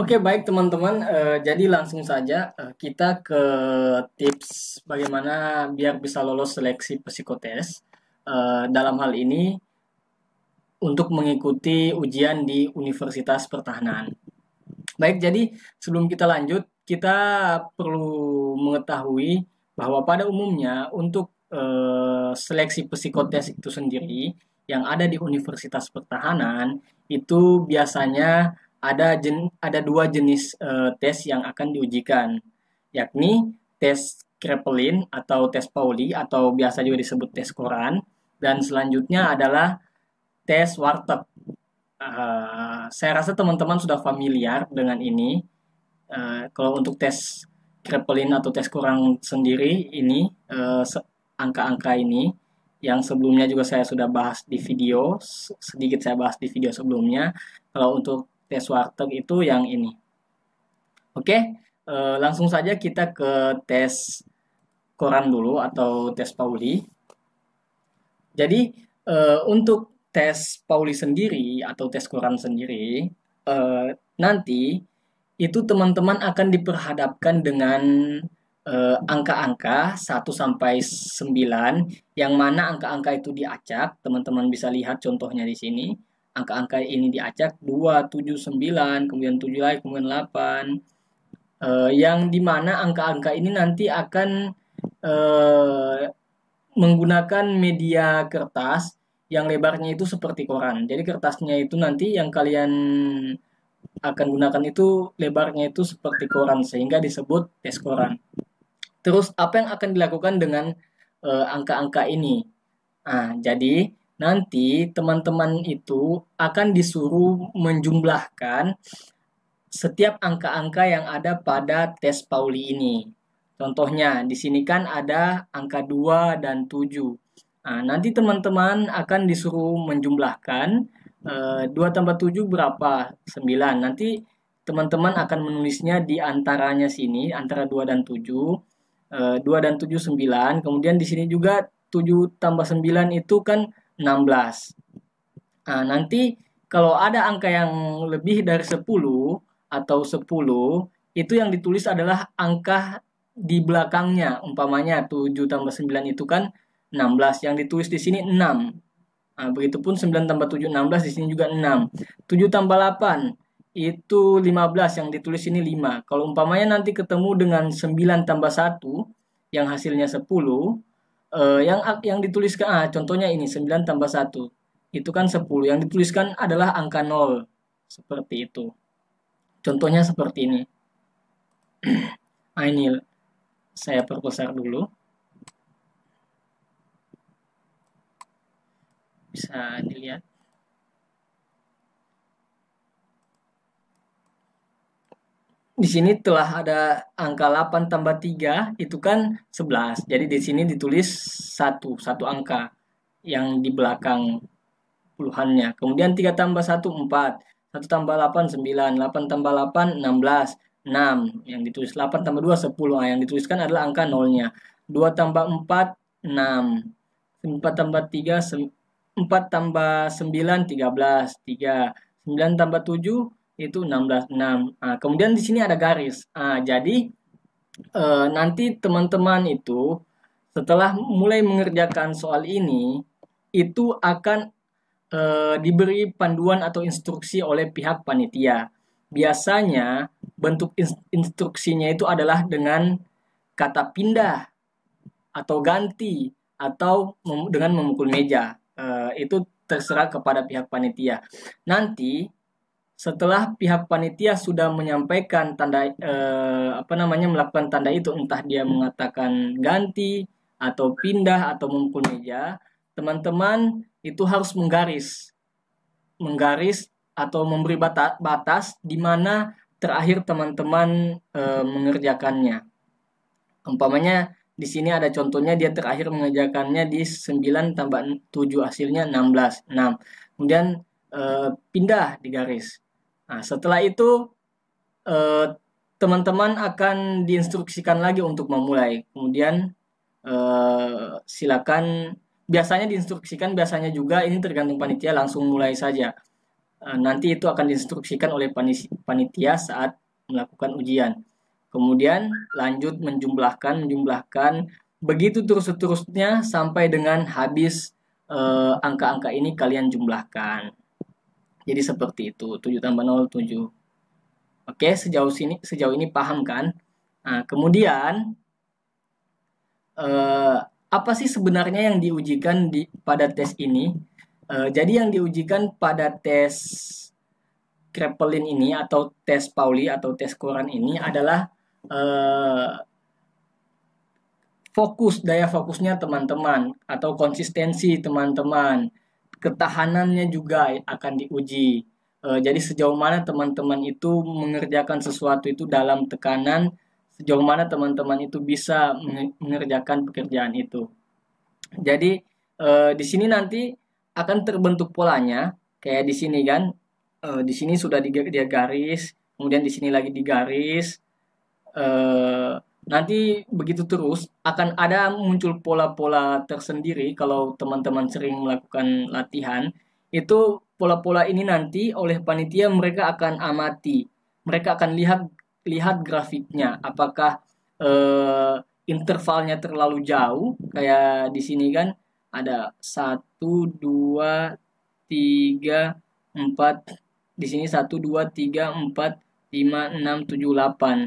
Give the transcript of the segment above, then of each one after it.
Oke, baik teman-teman. Uh, jadi langsung saja uh, kita ke tips bagaimana biar bisa lolos seleksi psikotes. Uh, dalam hal ini untuk mengikuti ujian di Universitas Pertahanan. Baik, jadi sebelum kita lanjut, kita perlu mengetahui bahwa pada umumnya untuk uh, seleksi psikotes itu sendiri yang ada di Universitas Pertahanan itu biasanya ada jen, ada dua jenis uh, tes yang akan diujikan, yakni tes Krepelin atau tes Pauli atau biasa juga disebut tes Koran dan selanjutnya adalah tes Warteg. Uh, saya rasa teman-teman sudah familiar dengan ini. Uh, kalau untuk tes Krepelin atau tes Koran sendiri ini angka angka-angka ini yang sebelumnya juga saya sudah bahas di video sedikit saya bahas di video sebelumnya. Kalau untuk tes Warteg itu yang ini. Oke, eh, langsung saja kita ke tes koran dulu atau tes Pauli. Jadi eh, untuk tes Pauli sendiri atau tes koran sendiri eh, nanti itu teman-teman akan diperhadapkan dengan eh, angka-angka eh, 1 sampai 9 yang mana angka-angka itu diacak, teman-teman bisa lihat contohnya di sini angka-angka ini diacak 2, 7, 9, kemudian 7 lagi, kemudian 8 uh, eh, yang dimana angka-angka ini nanti akan uh, menggunakan media kertas yang lebarnya itu seperti koran jadi kertasnya itu nanti yang kalian akan gunakan itu lebarnya itu seperti koran sehingga disebut tes koran terus apa yang akan dilakukan dengan eh, angka-angka uh, ini nah, jadi nanti teman-teman itu akan disuruh menjumlahkan setiap angka-angka yang ada pada tes Pauli ini. Contohnya, di sini kan ada angka 2 dan 7. Nah, nanti teman-teman akan disuruh menjumlahkan e, eh, 2 tambah 7 berapa? 9. Nanti teman-teman akan menulisnya di antaranya sini, antara 2 dan 7. E, 2 dan 7, 9. Kemudian di sini juga 7 tambah 9 itu kan 16. Nah, nanti kalau ada angka yang lebih dari 10 atau 10, itu yang ditulis adalah angka di belakangnya. Umpamanya 7 tambah 9 itu kan 16. Yang ditulis di sini 6. Nah, begitupun 9 tambah 7, 16. Di sini juga 6. 7 tambah 8 itu 15. Yang ditulis ini 5. Kalau umpamanya nanti ketemu dengan 9 tambah 1 yang hasilnya 10, uh, yang yang dituliskan ah, contohnya ini 9 tambah 1 itu kan 10 yang dituliskan adalah angka 0 seperti itu contohnya seperti ini nah, ini saya perbesar dulu bisa dilihat di sini telah ada angka 8 tambah 3 itu kan 11. Jadi di sini ditulis satu satu angka yang di belakang puluhannya. Kemudian 3 tambah 1 4, 1 tambah 8 9, 8 tambah 8 16, 6 yang ditulis 8 tambah 2 10. Nah, yang dituliskan adalah angka nolnya. 2 tambah 4 6. 4 tambah 3 4 tambah 9 13, 3. 9 tambah 7 itu 16.6. Nah, kemudian di sini ada garis. Nah, jadi e, nanti teman-teman itu setelah mulai mengerjakan soal ini itu akan e, diberi panduan atau instruksi oleh pihak panitia. Biasanya bentuk instruksinya itu adalah dengan kata pindah atau ganti atau dengan memukul meja. E, itu terserah kepada pihak panitia. Nanti setelah pihak panitia sudah menyampaikan tanda eh, apa namanya melakukan tanda itu entah dia hmm. mengatakan ganti atau pindah atau memukul meja teman-teman itu harus menggaris menggaris atau memberi batas, batas di mana terakhir teman-teman e, mengerjakannya umpamanya di sini ada contohnya dia terakhir mengerjakannya di 9 tambah 7 hasilnya 16 6 kemudian e, pindah di garis Nah, setelah itu eh, teman-teman akan diinstruksikan lagi untuk memulai. Kemudian eh, silakan biasanya diinstruksikan biasanya juga ini tergantung panitia langsung mulai saja. Eh, nanti itu akan diinstruksikan oleh panitia saat melakukan ujian. Kemudian lanjut menjumlahkan, menjumlahkan begitu terus-terusnya sampai dengan habis eh, angka-angka ini kalian jumlahkan. Jadi seperti itu, 7 tambah 0, 7. Oke, sejauh sini sejauh ini paham kan? Nah, kemudian eh, apa sih sebenarnya yang diujikan di pada tes ini? Eh, jadi yang diujikan pada tes Krepelin ini atau tes Pauli atau tes koran ini adalah eh, fokus daya fokusnya teman-teman atau konsistensi teman-teman ketahanannya juga akan diuji. Uh, jadi sejauh mana teman-teman itu mengerjakan sesuatu itu dalam tekanan, sejauh mana teman-teman itu bisa mengerjakan pekerjaan itu. Jadi uh, di sini nanti akan terbentuk polanya, kayak di sini kan, uh, di sini sudah dia garis, kemudian di sini lagi digaris. Uh, nanti begitu terus akan ada muncul pola-pola tersendiri kalau teman-teman sering melakukan latihan itu pola-pola ini nanti oleh panitia mereka akan amati mereka akan lihat lihat grafiknya apakah eh, intervalnya terlalu jauh kayak di sini kan ada satu dua tiga empat di sini satu dua tiga empat lima enam tujuh delapan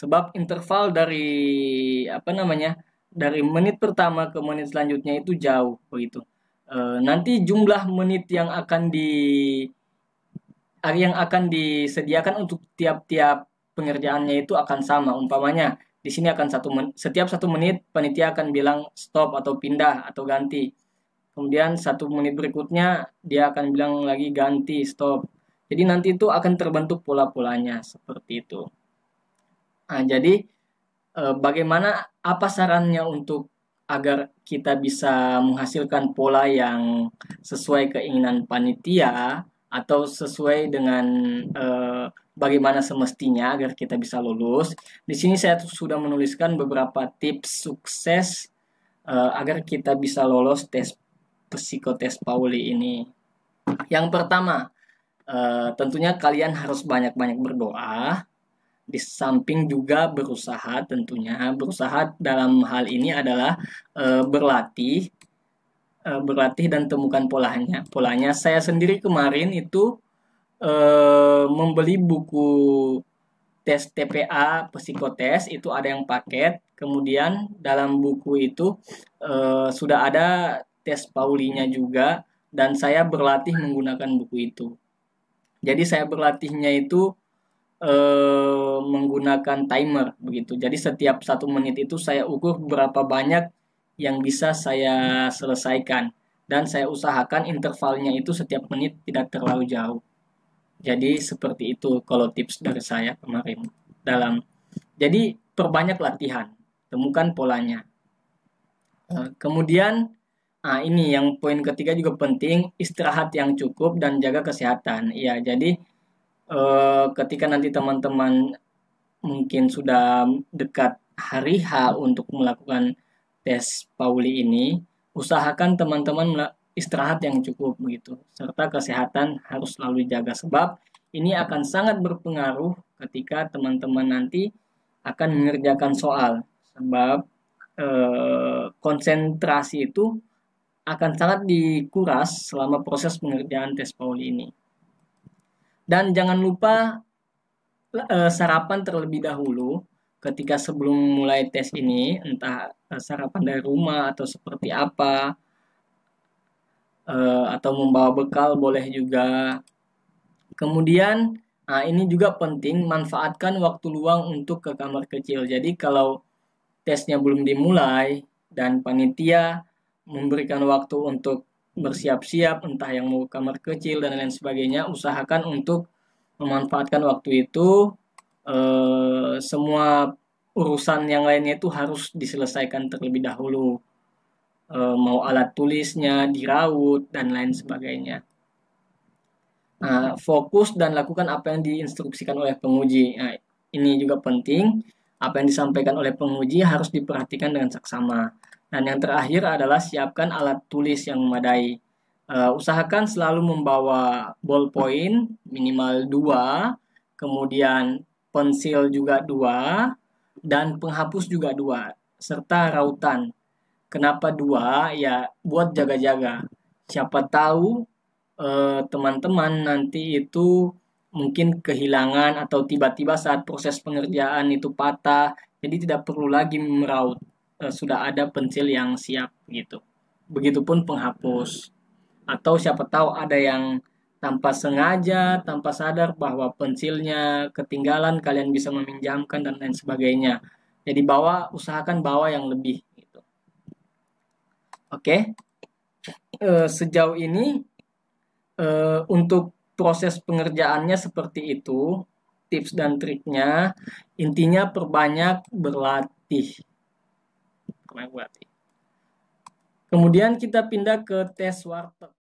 Sebab interval dari apa namanya? dari menit pertama ke menit selanjutnya itu jauh begitu. E, nanti jumlah menit yang akan di yang akan disediakan untuk tiap-tiap pengerjaannya itu akan sama. Umpamanya di sini akan satu men, setiap satu menit panitia akan bilang stop atau pindah atau ganti. Kemudian satu menit berikutnya dia akan bilang lagi ganti stop. Jadi nanti itu akan terbentuk pola-polanya seperti itu. Nah, jadi e, bagaimana apa sarannya untuk agar kita bisa menghasilkan pola yang sesuai keinginan panitia atau sesuai dengan e, bagaimana semestinya agar kita bisa lulus. Di sini saya sudah menuliskan beberapa tips sukses e, agar kita bisa lolos tes psikotes Pauli ini. Yang pertama, e, tentunya kalian harus banyak-banyak berdoa di samping juga berusaha tentunya berusaha dalam hal ini adalah e, berlatih e, berlatih dan temukan polanya polanya saya sendiri kemarin itu e, membeli buku tes TPA psikotes itu ada yang paket kemudian dalam buku itu e, sudah ada tes Paulinya juga dan saya berlatih menggunakan buku itu jadi saya berlatihnya itu Eh, menggunakan timer begitu. Jadi setiap satu menit itu saya ukur berapa banyak yang bisa saya selesaikan dan saya usahakan intervalnya itu setiap menit tidak terlalu jauh. Jadi seperti itu kalau tips dari saya kemarin dalam. Jadi perbanyak latihan, temukan polanya. Eh, kemudian Nah, ini yang poin ketiga juga penting, istirahat yang cukup dan jaga kesehatan. Iya, jadi Eh, ketika nanti teman-teman mungkin sudah dekat hari H untuk melakukan tes Pauli ini, usahakan teman-teman istirahat yang cukup begitu, serta kesehatan harus selalu jaga sebab ini akan sangat berpengaruh ketika teman-teman nanti akan mengerjakan soal sebab e, konsentrasi itu akan sangat dikuras selama proses pengerjaan tes Pauli ini. Dan jangan lupa eh, sarapan terlebih dahulu ketika sebelum mulai tes ini, entah eh, sarapan dari rumah atau seperti apa, eh, atau membawa bekal boleh juga. Kemudian, nah ini juga penting, manfaatkan waktu luang untuk ke kamar kecil. Jadi kalau tesnya belum dimulai dan panitia memberikan waktu untuk Hmm. bersiap-siap, entah yang mau kamar kecil dan lain sebagainya, usahakan untuk memanfaatkan waktu itu e, semua urusan yang lainnya itu harus diselesaikan terlebih dahulu. E, mau alat tulisnya diraut dan lain sebagainya. Nah, fokus dan lakukan apa yang diinstruksikan oleh penguji. Nah, ini juga penting. Apa yang disampaikan oleh penguji harus diperhatikan dengan saksama dan yang terakhir adalah siapkan alat tulis yang memadai. Uh, usahakan selalu membawa ballpoint minimal dua, kemudian pensil juga dua, dan penghapus juga dua, serta rautan. Kenapa dua? Ya buat jaga-jaga. Siapa tahu eh, teman-teman uh, nanti itu mungkin kehilangan atau tiba-tiba saat proses pengerjaan itu patah, jadi tidak perlu lagi meraut. Eh, sudah ada pensil yang siap gitu. Begitupun penghapus. Atau siapa tahu ada yang tanpa sengaja, tanpa sadar bahwa pensilnya ketinggalan, kalian bisa meminjamkan dan lain sebagainya. Jadi bawa, usahakan bawa yang lebih gitu. Oke. E, sejauh ini e, untuk proses pengerjaannya seperti itu tips dan triknya. Intinya perbanyak berlatih. Kemudian kita pindah ke tes warteg.